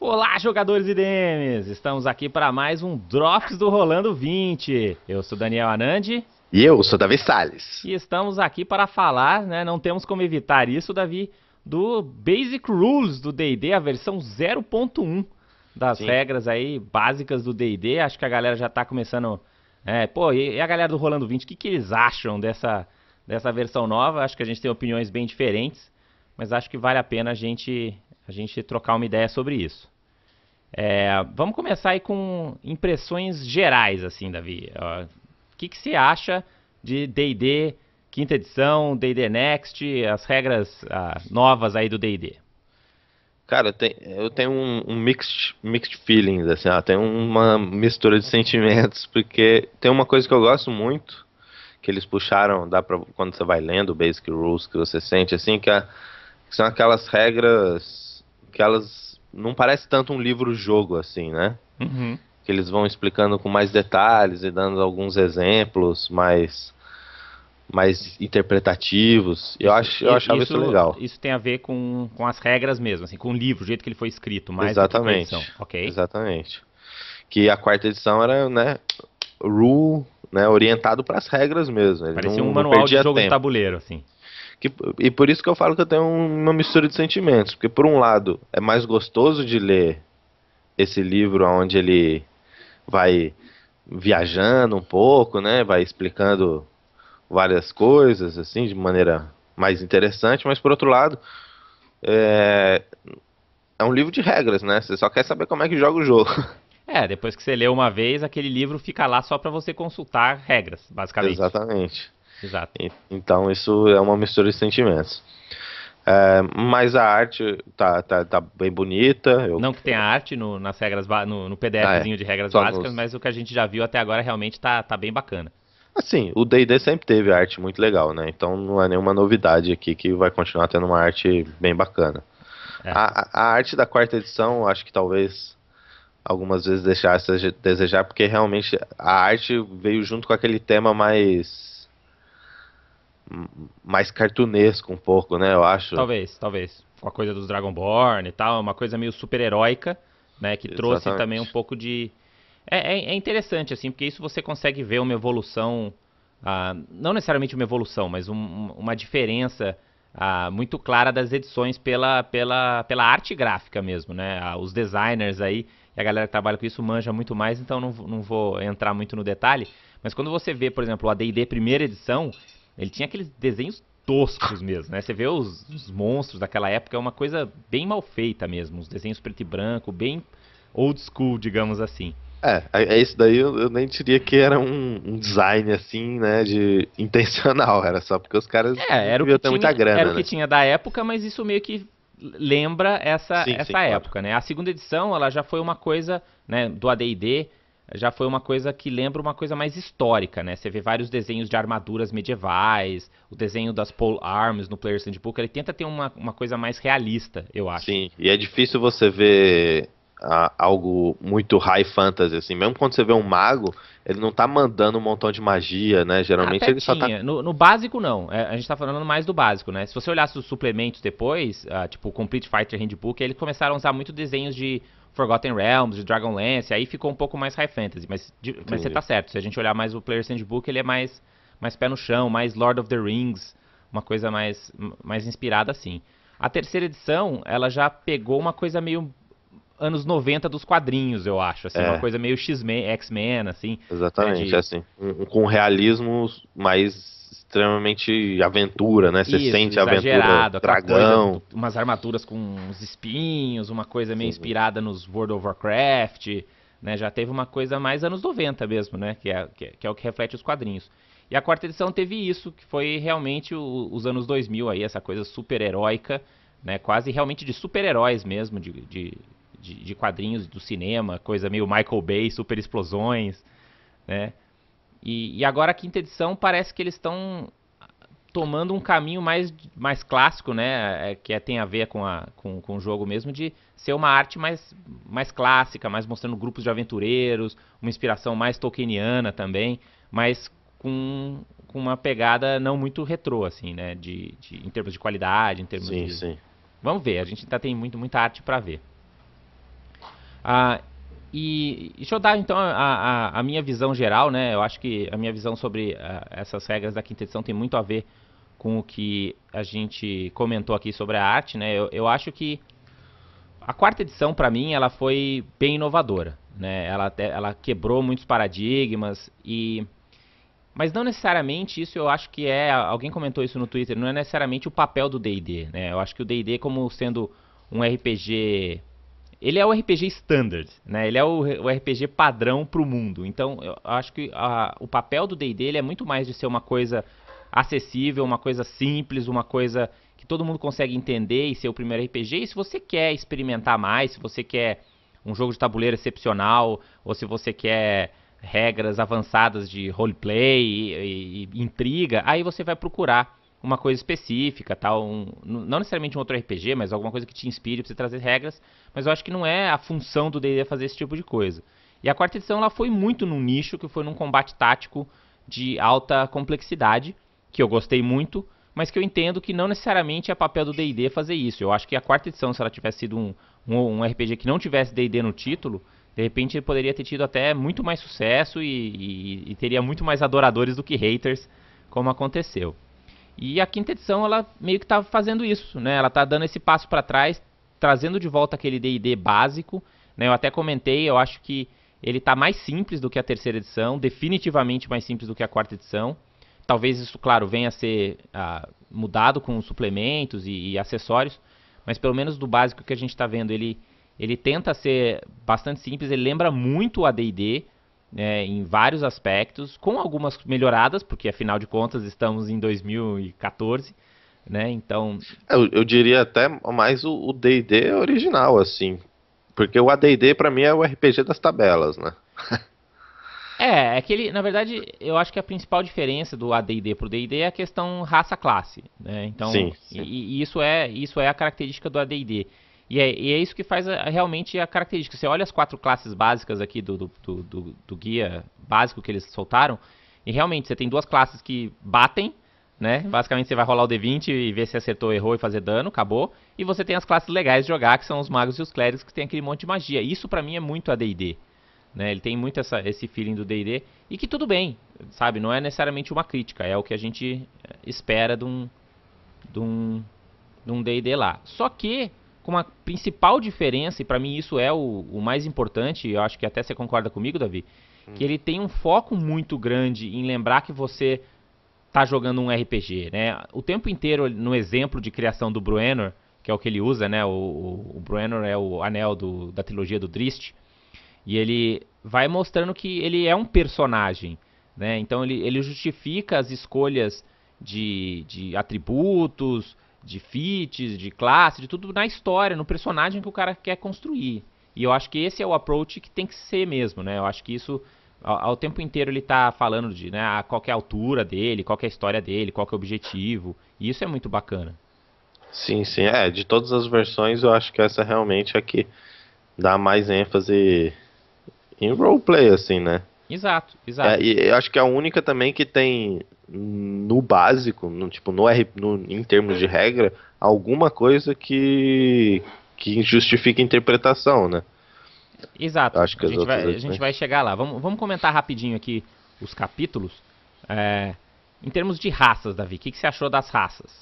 Olá, jogadores e DMs! Estamos aqui para mais um Drops do Rolando 20. Eu sou Daniel Anandi. E eu sou Davi Sales. E estamos aqui para falar, né? Não temos como evitar isso, Davi, do Basic Rules do DD, a versão 0.1 das Sim. regras aí básicas do DD. Acho que a galera já está começando. É, pô, e a galera do Rolando 20, o que, que eles acham dessa, dessa versão nova? Acho que a gente tem opiniões bem diferentes, mas acho que vale a pena a gente a gente trocar uma ideia sobre isso. É, vamos começar aí com impressões gerais, assim, Davi. o que, que você acha de D&D quinta edição, D&D Next, as regras ah, novas aí do D&D? Cara, eu tenho um, um mixed, mixed feelings, assim, tem uma mistura de sentimentos, porque tem uma coisa que eu gosto muito, que eles puxaram, dá pra, quando você vai lendo o Basic Rules, que você sente, assim, que, a, é, que são aquelas regras que elas não parece tanto um livro-jogo assim, né? Uhum. Que eles vão explicando com mais detalhes e dando alguns exemplos mais mais interpretativos. Eu acho, eu achava isso, isso, legal. Isso tem a ver com, com as regras mesmo, assim, com o livro, o jeito que ele foi escrito, mais exatamente, que ok? Exatamente. Que a quarta edição era, né, rule, né, orientado para as regras mesmo. Ele Parecia não, um manual de jogo tempo. de tabuleiro, assim. Que, e por isso que eu falo que eu tenho uma mistura de sentimentos. Porque, por um lado, é mais gostoso de ler esse livro onde ele vai viajando um pouco, né? Vai explicando várias coisas, assim, de maneira mais interessante. Mas, por outro lado, é, é um livro de regras, né? Você só quer saber como é que joga o jogo. É, depois que você lê uma vez, aquele livro fica lá só para você consultar regras, basicamente. Exatamente. Exato. E, então isso é uma mistura de sentimentos. É, mas a arte tá, tá, tá bem bonita. Eu... Não que tem arte no, nas regras no, no PDFzinho ah, é. de regras Só básicas, nos... mas o que a gente já viu até agora realmente tá, tá bem bacana. Assim, o D&D sempre teve arte muito legal, né? Então não é nenhuma novidade aqui que vai continuar tendo uma arte bem bacana. É. A, a arte da quarta edição, acho que talvez algumas vezes deixasse a desejar, porque realmente a arte veio junto com aquele tema mais mais cartunesco um pouco, né? Eu acho. Talvez, talvez. Com a coisa dos Dragonborn e tal, uma coisa meio super-heróica, né? Que Exatamente. trouxe também um pouco de. É, é, é, interessante, assim, porque isso você consegue ver uma evolução. Ah, não necessariamente uma evolução, mas um, uma diferença ah, muito clara das edições pela, pela, pela arte gráfica mesmo, né? Ah, os designers aí e a galera que trabalha com isso manja muito mais, então não, não vou entrar muito no detalhe. Mas quando você vê, por exemplo, a D&D primeira edição, ele tinha aqueles desenhos toscos mesmo, né? Você vê os, os, monstros daquela época, é uma coisa bem mal feita mesmo. Os desenhos preto e branco, bem old school, digamos assim. É, é, é isso daí eu, eu nem diria que era um, um, design assim, né, de intencional, era só porque os caras é, era o que tinha, muita grana. Era o que né? tinha da época, mas isso meio que lembra essa, sim, essa sim, época, claro. né? A segunda edição, ela já foi uma coisa, né, do AD&D, já foi uma coisa que lembra uma coisa mais histórica, né? Você vê vários desenhos de armaduras medievais, o desenho das pole arms no Player's Handbook, ele tenta ter uma, uma coisa mais realista, eu acho. Sim, e é difícil você ver algo muito high fantasy, assim. Mesmo quando você vê um mago, ele não tá mandando um montão de magia, né? Geralmente Até tá ele só tá... No, no básico, não. É, a gente tá falando mais do básico, né? Se você olhasse os suplementos depois, ah, tipo o Complete Fighter Handbook, eles começaram a usar muito desenhos de Forgotten Realms, de Dragonlance, aí ficou um pouco mais high fantasy, mas, de, mas você tá certo. Se a gente olhar mais o Player's Handbook, ele é mais, mais pé no chão, mais Lord of the Rings, uma coisa mais, mais inspirada assim. A terceira edição, ela já pegou uma coisa meio anos 90 dos quadrinhos, eu acho, assim, é. uma coisa meio X-Men, X-Men, assim. Né, Exatamente, né, de... é assim, um, com realismo mais extremamente aventura, né? Você Isso, sente aventura, dragão. Coisa, umas armaduras com uns espinhos, uma coisa meio Sim. inspirada nos World of Warcraft, né? Já teve uma coisa mais anos 90 mesmo, né? Que é, que é, que é o que reflete os quadrinhos. E a quarta edição teve isso, que foi realmente o, os anos 2000 aí, essa coisa super heróica, né? Quase realmente de super-heróis mesmo, de, de, de, de quadrinhos do cinema, coisa meio Michael Bay, super explosões, né? E, e agora a quinta edição parece que eles estão tomando um caminho mais, mais clássico, né? É, que é, tem a ver com, a, com, com o jogo mesmo, de ser uma arte mais, mais clássica, mais mostrando grupos de aventureiros, uma inspiração mais tolkieniana também, mas com, com uma pegada não muito retrô, assim, né? De, de em termos de qualidade, em termos sim, de. Sim, sim. Vamos ver, a gente ainda tem muito, muita arte para ver. Ah, e deixa eu dar então a, a, a, minha visão geral, né? Eu acho que a minha visão sobre a, eh, essas regras da quinta edição tem muito a ver com o que a gente comentou aqui sobre a arte, né? Eu, eu acho que a quarta edição, para mim, ela foi bem inovadora, né? Ela, ela quebrou muitos paradigmas e mas não necessariamente isso eu acho que é. Alguém comentou isso no Twitter, não é necessariamente o papel do DD, né? Eu acho que o DD, como sendo um RPG ele é o RPG standard, né? Ele é o, o RPG padrão para o mundo. Então, eu acho que a, o papel do D&D é muito mais de ser uma coisa acessível, uma coisa simples, uma coisa que todo mundo consegue entender e ser o primeiro RPG. E se você quer experimentar mais, se você quer um jogo de tabuleiro excepcional, ou se você quer regras avançadas de roleplay e, e, e intriga, aí você vai procurar uma coisa específica, tal, um, não necessariamente um outro RPG, mas alguma coisa que te inspire para você trazer regras, mas eu acho que não é a função do D&D fazer esse tipo de coisa. E a quarta edição ela foi muito num nicho que foi num combate tático de alta complexidade, que eu gostei muito, mas que eu entendo que não necessariamente é papel do D&D fazer isso. Eu acho que a quarta edição, se ela tivesse sido um, um, um RPG que não tivesse D&D no título, de repente ele poderia ter tido até muito mais sucesso e, e, e teria muito mais adoradores do que haters, como aconteceu. E a quinta edição, ela meio que está fazendo isso, né? Ela está dando esse passo para trás, trazendo de volta aquele D&D básico, né? Eu até comentei, eu acho que ele está mais simples do que a terceira edição, definitivamente mais simples do que a quarta edição. Talvez isso, claro, venha a ser ah, mudado com suplementos e, e, acessórios, mas pelo menos do básico que a gente está vendo, ele, ele tenta ser bastante simples, ele lembra muito o D&D. Né, em vários aspectos, com algumas melhoradas, porque afinal de contas estamos em 2014, né? Então. É, eu, eu diria até mais o DD original, assim. Porque o ADD para mim é o RPG das tabelas, né? É, é que ele, na verdade, eu acho que a principal diferença do AD&D pro D&D é a questão raça-classe, né? Então, sim, sim. E, e, isso é isso é a característica do AD&D. E é, e é isso que faz a, eh, realmente a característica. Você olha as quatro classes básicas aqui do, do, do, do guia básico que eles soltaram, e realmente você tem duas classes que batem, né? Uhum. Basicamente você vai rolar o D20 e ver se acertou, errou e fazer dano, acabou. E você tem as classes legais de jogar, que são os magos e os clérigos, que tem aquele monte de magia. Isso para mim é muito AD&D, né? Ele tem muito essa, esse feeling do D&D e que tudo bem, sabe? Não é necessariamente uma crítica, é o que a gente eh, espera de um de um de um D&D lá. Só que com uma principal diferença, e para mim isso é o, o, mais importante, eu acho que até você concorda comigo, Davi, hum. que ele tem um foco muito grande em lembrar que você tá jogando um RPG, né? O tempo inteiro, no exemplo de criação do Bruenor, que é o que ele usa, né? O, o, o Bruenor é o anel do, da trilogia do Drist, e ele vai mostrando que ele é um personagem, né? Então ele, ele justifica as escolhas de, de atributos, de feats, de classe, de tudo na história, no personagem que o cara quer construir. E eu acho que esse é o approach que tem que ser mesmo, né? Eu acho que isso ao, ao tempo inteiro ele tá falando de, né, a ah, qual é a altura dele, qual é a história dele, qual é o objetivo. E isso é muito bacana. Sim, sim, é, de todas as versões eu acho que essa realmente é que dá mais ênfase em roleplay assim, né? Exato, exato. É, e eu acho que é a única também que tem no básico, no, tipo, no, R, no, em termos de regra, alguma coisa que, que justifica a interpretação, né? Exato. Acho que a gente, vai, a gente né? vai chegar lá. Vamos, vamos comentar rapidinho aqui os capítulos. É, em termos de raças, Davi, o que, que você achou das raças?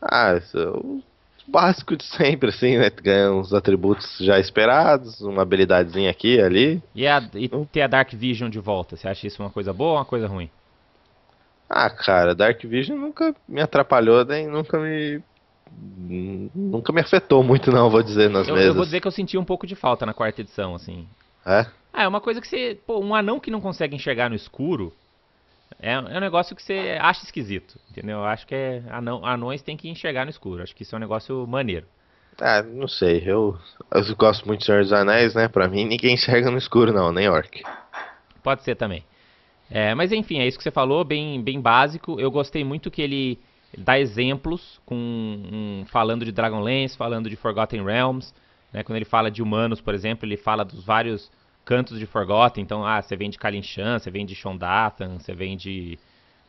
Ah, isso básico de sempre, assim, né? Ganha uns atributos já esperados, uma habilidadezinha aqui ali. E, a, e então ter a Dark Vision de volta, você acha isso uma coisa boa ou uma coisa ruim? Ah, cara, Dark Vision nunca me atrapalhou, nem nunca me. Nunca me afetou muito, não, vou dizer nas eu, mesas. Eu vou dizer que eu senti um pouco de falta na quarta edição, assim. É? Ah, é uma coisa que você. Pô, um anão que não consegue enxergar no escuro, é, é um negócio que você acha esquisito, entendeu? Eu acho que é, anão, anões tem que enxergar no escuro. Acho que isso é um negócio maneiro. Ah, não sei. Eu, eu gosto muito de Senhor dos Anéis, né? Pra mim, ninguém enxerga no escuro, não, nem orc. Pode ser também. É, mas enfim, é isso que você falou, bem, bem básico. Eu gostei muito que ele dá exemplos com um, falando de Dragonlance, falando de Forgotten Realms. Né? Quando ele fala de humanos, por exemplo, ele fala dos vários cantos de Forgotten, então, ah, você vem de Kalinchan, você vem de Shondathan, você vem de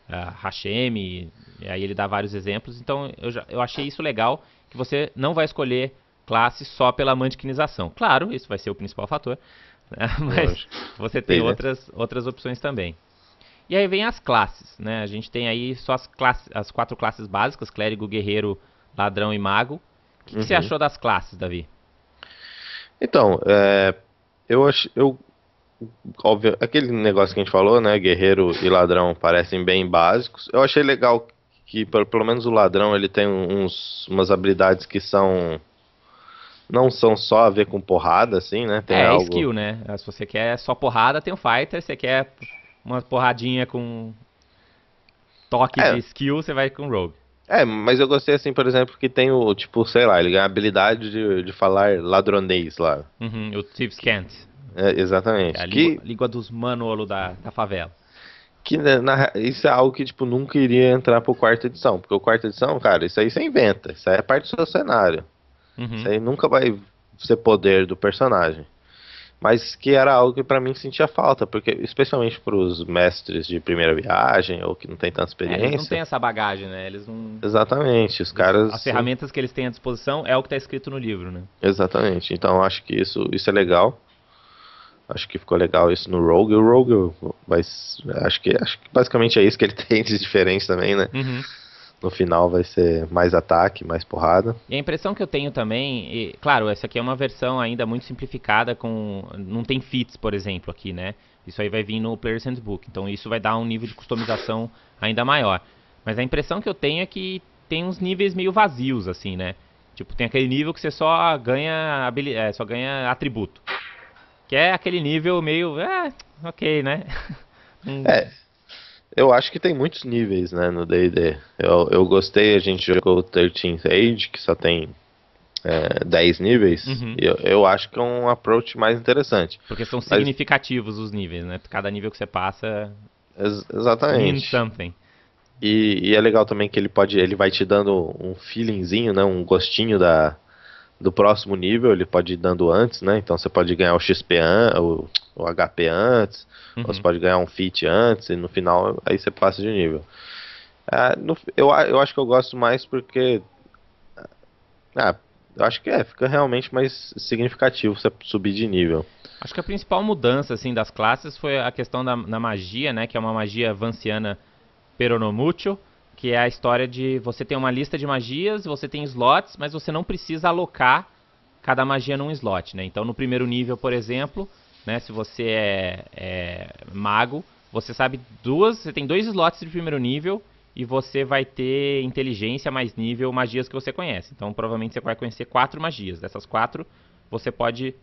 uh, ah, Hashemi, e aí ele dá vários exemplos. Então, eu, já, eu achei isso legal, que você não vai escolher classe só pela mantiquinização. Claro, isso vai ser o principal fator, né? mas você tem né? outras, outras opções também. E aí vem as classes, né? A gente tem aí só as, classes, as quatro classes básicas, clérigo, guerreiro, ladrão e mago. O que, uhum. que você uhum. achou das classes, Davi? Então, é, eu acho. Eu, óbvio, aquele negócio que a gente falou, né? Guerreiro e ladrão parecem bem básicos. Eu achei legal que, pelo, pelo menos, o ladrão ele tem uns, umas habilidades que são. Não são só a ver com porrada, assim, né? Tem é algo... skill, né? Se você quer só porrada, tem o um fighter. Se você quer uma porradinha com toque é. de skill, você vai com rogue. É, mas eu gostei assim, por exemplo, que tem o, tipo, sei lá, ele ganha a habilidade de, de falar ladronês lá. Uhum, o Thieves Can't. É, exatamente. É a que... língua, dos manolo da, da favela. Que né, na, isso é algo que, tipo, nunca iria entrar pro quarta edição. Porque o quarta edição, cara, isso aí você inventa. Isso aí é parte do seu cenário. Uhum. Isso aí nunca vai ser poder do personagem mas que era algo que para mim sentia falta, porque especialmente para os mestres de primeira viagem ou que não tem tanta experiência. É, eles não têm essa bagagem, né? Eles não. Exatamente, os caras. As ferramentas que eles têm à disposição é o que está escrito no livro, né? Exatamente. Então acho que isso, isso é legal. Acho que ficou legal isso no Rogue. O Rogue, mas acho que acho que basicamente é isso que ele tem de diferente também, né? Uhum no final vai ser mais ataque, mais porrada. E a impressão que eu tenho também, e, claro, essa aqui é uma versão ainda muito simplificada, com não tem fits, por exemplo, aqui, né? Isso aí vai vir no Player's Handbook, então isso vai dar um nível de customização ainda maior. Mas a impressão que eu tenho é que tem uns níveis meio vazios, assim, né? Tipo, tem aquele nível que você só ganha, é, só ganha atributo. Que é aquele nível meio, é, ok, né? É, eu acho que tem muitos níveis, né, no D&D. Eu, eu gostei, a gente jogou o 13th Age, que só tem é, 10 níveis. Uhum. Eu, eu, acho que é um approach mais interessante. Porque são significativos Mas... os níveis, né? Cada nível que você passa... Ex exatamente. something. E, e, é legal também que ele pode, ele vai te dando um feelingzinho, né, um gostinho da, do próximo nível, ele pode ir dando antes, né? Então você pode ganhar o XP, an, o o HP antes, uhum. ou você pode ganhar um feat antes, e no final aí você passa de nível. É, no, eu, eu acho que eu gosto mais porque. Ah, eu acho que é, fica realmente mais significativo você subir de nível. Acho que a principal mudança assim das classes foi a questão da, magia, né, que é uma magia vanciana peronomútil, que é a história de você tem uma lista de magias, você tem slots, mas você não precisa alocar cada magia num slot, né? Então no primeiro nível, por exemplo, né? Se você é, é mago, você sabe duas, você tem dois slots de primeiro nível e você vai ter inteligência mais nível magias que você conhece. Então provavelmente você vai conhecer quatro magias. Dessas quatro, você pode.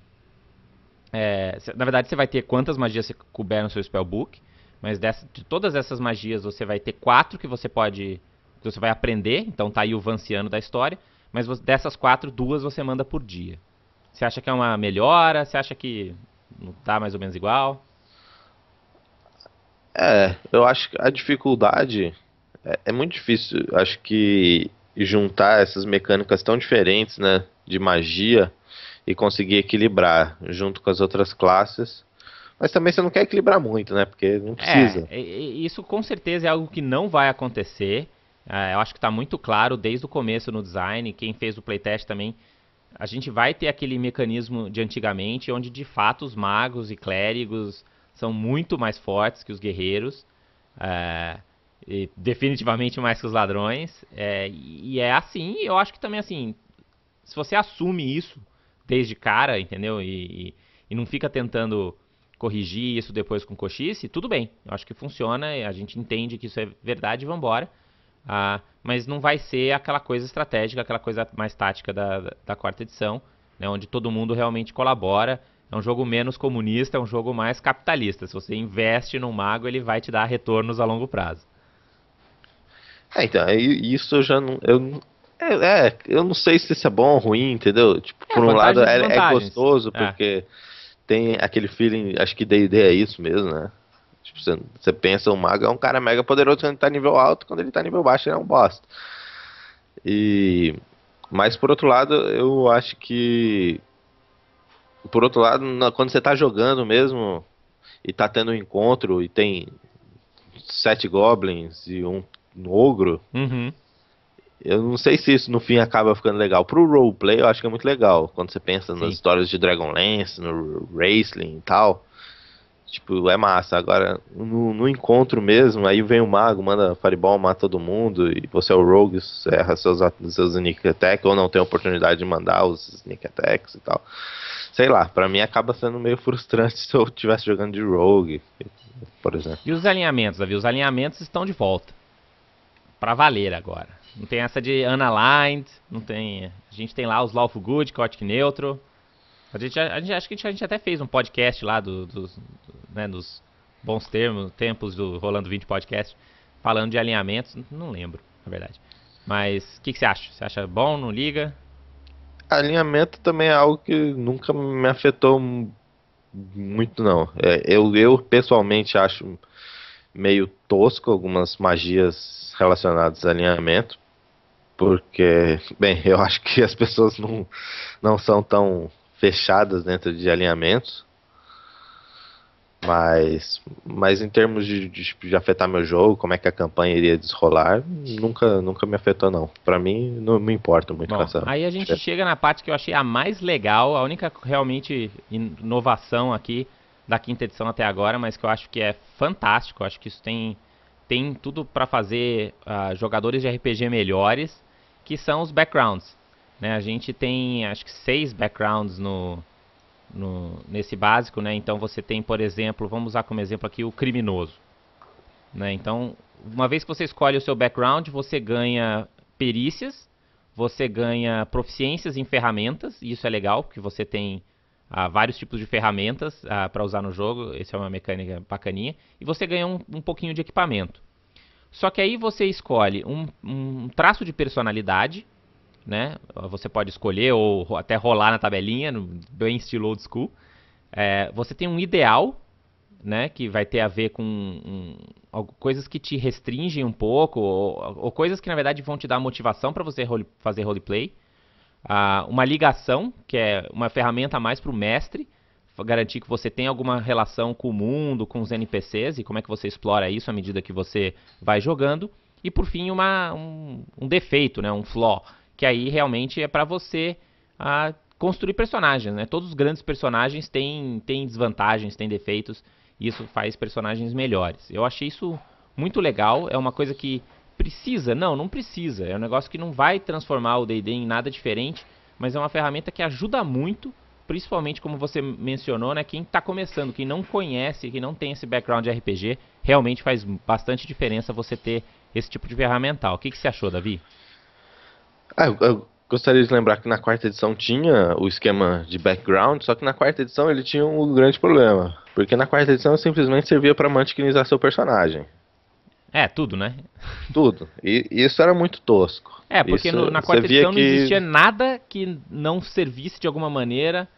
É, na verdade, você vai ter quantas magias você couber no seu spellbook. Mas dessa, de todas essas magias, você vai ter quatro que você pode. que você vai aprender. Então tá aí o vanciano da história. Mas dessas quatro, duas você manda por dia. Você acha que é uma melhora? Você acha que não tá mais ou menos igual? É, eu acho que a dificuldade é, é muito difícil. Acho que juntar essas mecânicas tão diferentes, né, de magia e conseguir equilibrar junto com as outras classes. Mas também você não quer equilibrar muito, né? Porque não é, precisa. É, isso com certeza é algo que não vai acontecer. É, eu acho que está muito claro desde o começo no design. Quem fez o playtest também a gente vai ter aquele mecanismo de antigamente, onde de fato os magos e clérigos são muito mais fortes que os guerreiros, é, definitivamente mais que os ladrões, é, e é assim, eu acho que também assim, se você assume isso desde cara, entendeu, e, e, e não fica tentando corrigir isso depois com coxice, tudo bem, eu acho que funciona, a gente entende que isso é verdade e vambora, embora ah, mas não vai ser aquela coisa estratégica, aquela coisa mais tática da, da, quarta edição, né, onde todo mundo realmente colabora. É um jogo menos comunista, é um jogo mais capitalista. Se você investe num mago, ele vai te dar retornos a longo prazo. É, então, isso eu já não. Eu, é, é, eu não sei se isso é bom ou ruim, entendeu? Tipo, é, por um lado é, é gostoso, é. porque tem aquele feeling, acho que DD é isso mesmo, né? Tipo, você, você pensa, o mago é um cara mega poderoso quando ele tá nível alto, quando ele tá nível baixo ele é um bosta. E... Mas por outro lado, eu acho que... Por outro lado, na, quando você tá jogando mesmo, e tá tendo um encontro, e tem sete goblins e um, um ogro... Uhum. Eu não sei se isso no fim acaba ficando legal. Pro roleplay eu acho que é muito legal. Quando você pensa Sim. nas histórias de Dragonlance, no Racing e tal. Tipo, é massa. Agora, no, no, encontro mesmo, aí vem o mago, manda Fireball, mata todo mundo, e você é o Rogue, erra seus, seus sneak attack, ou não tem oportunidade de mandar os sneak attacks e tal. Sei lá, pra mim acaba sendo meio frustrante se eu estivesse jogando de Rogue, por exemplo. E os alinhamentos, Davi? Os alinhamentos estão de volta. Pra valer agora. Não tem essa de unaligned, não tem... A gente tem lá os Lawful Good, Cotic Neutro, a gente, a, a gente acho que a gente, a gente até fez um podcast lá do, do, do, né, nos bons termos, tempos do Rolando 20 Podcast, falando de alinhamentos. Não lembro, na verdade. Mas o que, que, você acha? Você acha bom? Não liga? Alinhamento também é algo que nunca me afetou muito, não. É, eu, eu pessoalmente acho meio tosco algumas magias relacionadas a alinhamento, porque, bem, eu acho que as pessoas não, não são tão fechadas dentro de alinhamentos. Mas, mas em termos de, de, tipo, de, afetar meu jogo, como é que a campanha iria desrolar, nunca, nunca me afetou, não. Para mim, não me importa muito Bom, essa... Aí a gente chega na parte que eu achei a mais legal, a única realmente inovação aqui da quinta edição até agora, mas que eu acho que é fantástico. Eu acho que isso tem, tem tudo para fazer uh, jogadores de RPG melhores, que são os backgrounds. Né? A gente tem, acho que, seis backgrounds no, no, nesse básico, né? Então você tem, por exemplo, vamos usar como exemplo aqui o criminoso, né? Então, uma vez que você escolhe o seu background, você ganha perícias, você ganha proficiências em ferramentas, e isso é legal, porque você tem ah, vários tipos de ferramentas ah, para usar no jogo, essa é uma mecânica bacaninha, e você ganha um, um pouquinho de equipamento. Só que aí você escolhe um, um traço de personalidade, né? Você pode escolher ou até rolar na tabelinha, bem estilo old school. É, você tem um ideal, né? Que vai ter a ver com um, coisas que te restringem um pouco, ou, ou, coisas que na verdade vão te dar motivação para você role, fazer roleplay. Ah, uma ligação, que é uma ferramenta a mais para o mestre, garantir que você tem alguma relação com o mundo, com os NPCs e como é que você explora isso à medida que você vai jogando. E por fim, uma, um, um defeito, né? um flaw, que aí realmente é para você construir personagens, né? Todos os grandes personagens têm, têm desvantagens, têm defeitos, e isso faz personagens melhores. Eu achei isso muito legal, é uma coisa que precisa, não, não precisa, é um negócio que não vai transformar o D&D em nada diferente, mas é uma ferramenta que ajuda muito, principalmente como você mencionou, né, quem está começando, quem não conhece, quem não tem esse background de RPG, realmente faz bastante diferença você ter esse tipo de ferramental. O que, que você achou, Davi? Ah, eu, eu, gostaria de lembrar que na quarta edição tinha o esquema de background, só que na quarta edição ele tinha um grande problema. Porque na quarta edição simplesmente servia para mantequinizar seu personagem. É, tudo, né? Tudo. E isso era muito tosco. É, porque isso, no, na quarta edição que... não existia nada que não servisse de alguma maneira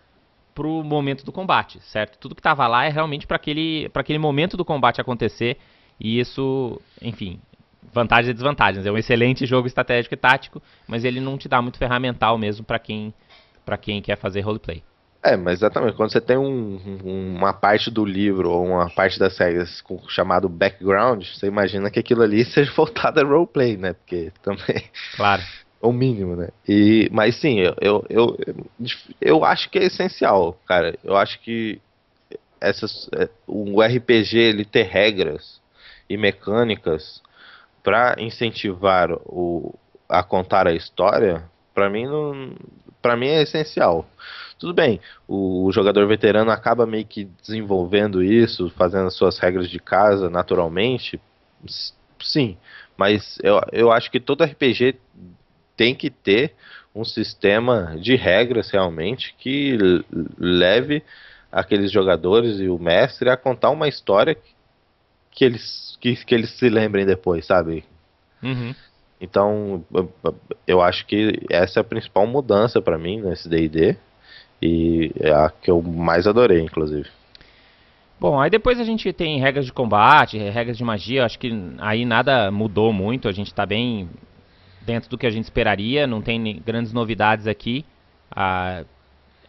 pro momento do combate, certo? Tudo que tava lá é realmente para aquele, pra aquele momento do combate acontecer. E isso, enfim, vantagens e desvantagens. É um excelente jogo estratégico e tático, mas ele não te dá muito ferramental mesmo para quem para quem quer fazer roleplay. É, mas exatamente. Quando você tem um, uma parte do livro ou uma parte das regras com, chamado background, você imagina que aquilo ali seja voltado a roleplay, né? Porque também. Claro. É o mínimo, né? E, mas sim, eu, eu, eu, eu acho que é essencial, cara. Eu acho que essas, o é, RPG ele ter regras e mecânicas para incentivar o, a contar a história, para mim não, para mim é essencial. Tudo bem, o, o jogador veterano acaba meio que desenvolvendo isso, fazendo as suas regras de casa naturalmente, sim, mas eu, eu acho que todo RPG tem que ter um sistema de regras realmente que leve aqueles jogadores e o mestre a contar uma história que eles, que, que eles se lembrem depois, sabe? Uhum. Então, eu acho que essa é a principal mudança para mim nesse D&D e é a que eu mais adorei, inclusive. Bom, aí depois a gente tem regras de combate, regras de magia, acho que aí nada mudou muito, a gente está bem dentro do que a gente esperaria, não tem grandes novidades aqui. Ah,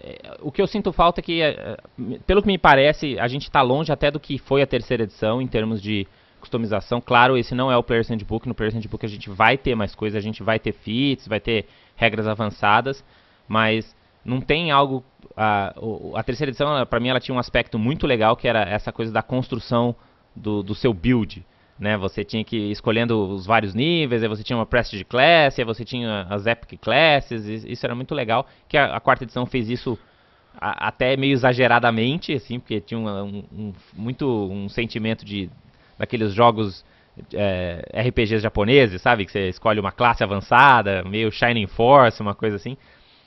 é, o que eu sinto falta é que, é, é, pelo que me parece, a gente está longe até do que foi a terceira edição em termos de customização. Claro, esse não é o Player's Handbook. No Player's Handbook a gente vai ter mais coisas, a gente vai ter fits, vai ter regras avançadas, mas não tem algo... A, a terceira edição, para mim, ela tinha um aspecto muito legal, que era essa coisa da construção do, do seu build né? Você tinha que ir escolhendo os vários níveis, aí você tinha uma Prestige Class, aí você tinha as Epic Classes, isso era muito legal, que a, a quarta edição fez isso a, até meio exageradamente, assim, porque tinha um, um, muito um sentimento de daqueles jogos é, RPGs japoneses, sabe? Que você escolhe uma classe avançada, meio Shining Force, uma coisa assim,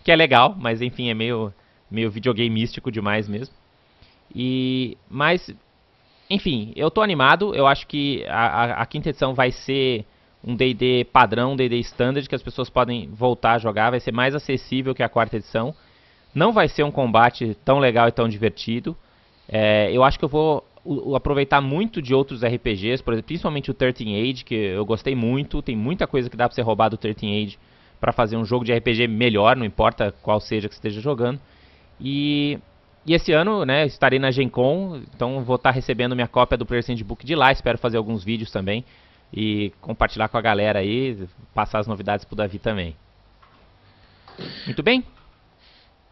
que é legal, mas enfim, é meio meio videogame místico demais mesmo. E mas enfim, eu tô animado. Eu acho que a, a, a quinta edição vai ser um D&D padrão, um D&D standard, que as pessoas podem voltar a jogar. Vai ser mais acessível que a quarta edição. Não vai ser um combate tão legal e tão divertido. É, eu acho que eu vou aproveitar muito de outros RPGs, por exemplo, principalmente o 13 Age, que eu gostei muito. Tem muita coisa que dá para ser roubado do 13 Age para fazer um jogo de RPG melhor, não importa qual seja que esteja jogando. E e esse ano, né, estarei na Gen Con, então vou estar tá recebendo minha cópia do Player's Handbook de lá, espero fazer alguns vídeos também e compartilhar com a galera aí, passar as novidades pro Davi também. Muito bem?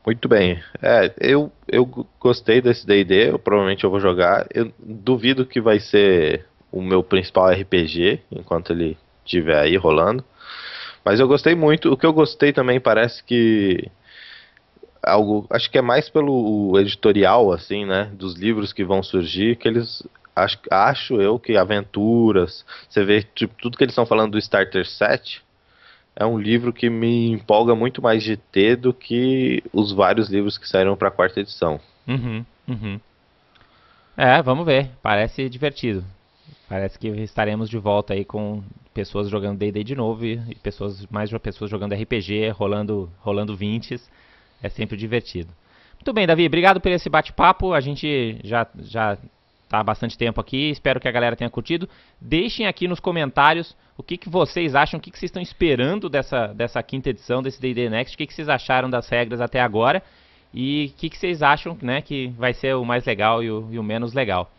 Muito bem. É, eu, eu gostei desse D&D, eu, provavelmente eu vou jogar. Eu duvido que vai ser o meu principal RPG, enquanto ele estiver aí rolando. Mas eu gostei muito. O que eu gostei também parece que algo. Acho que é mais pelo editorial, assim, né? Dos livros que vão surgir, que eles. Acho, acho eu que aventuras. Você vê tipo, tudo que eles estão falando do Starter Set. É um livro que me empolga muito mais de ter do que os vários livros que saíram para a quarta edição. Uhum, uhum. É, vamos ver. Parece divertido. Parece que estaremos de volta aí com pessoas jogando D&D de novo e pessoas mais pessoas jogando RPG, rolando rolando 20s é sempre divertido. Muito bem, Davi, obrigado por esse bate-papo. A gente já já tá há bastante tempo aqui. Espero que a galera tenha curtido. Deixem aqui nos comentários o que, que vocês acham, o que, que vocês estão esperando dessa, dessa quinta edição desse D&D Next, o que, que vocês acharam das regras até agora e o que, que vocês acham né, que vai ser o mais legal e o, e o menos legal.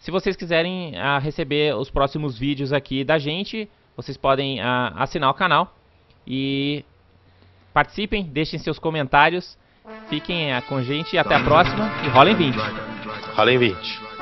Se vocês quiserem a, ah, receber os próximos vídeos aqui da gente, vocês podem a, ah, assinar o canal e Participem, deixem seus comentários, fiquem eh, com a gente e até a próxima e rolem 20. Rolem 20.